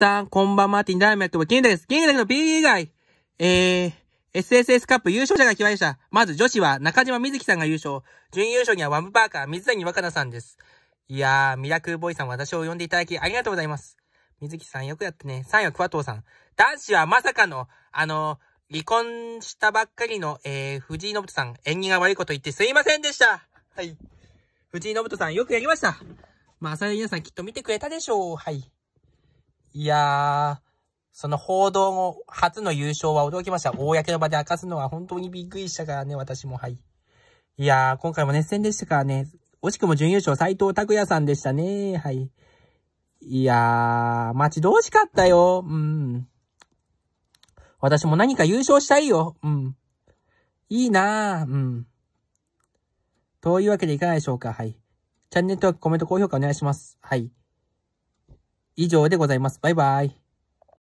さん、こんばんは、ティンダイメット、金です。金での P 以外、えー、SSS カップ優勝者が決まりました。まず女子は中島みずきさんが優勝。準優勝にはワムパーカー、水谷若菜さんです。いやー、ミラクルボーイさん私を呼んでいただきありがとうございます。みずきさんよくやってね。3位は桑藤さん。男子はまさかの、あの、離婚したばっかりの、えー、藤井信人さん、縁起が悪いこと言ってすいませんでした。はい。藤井信人さんよくやりました。まあ、それ皆さんきっと見てくれたでしょう。はい。いやー、その報道後、初の優勝は驚きました。公の場で明かすのは本当にびっくりしたからね、私も、はい。いやー、今回も熱戦でしたからね。惜しくも準優勝、斎藤拓也さんでしたね。はい。いやー、待ち遠しかったよ。うん。私も何か優勝したいよ。うん。いいなー。うん。というわけでいかがでしょうか。はい。チャンネル登録、コメント、高評価お願いします。はい。以上でございます。バイバイ。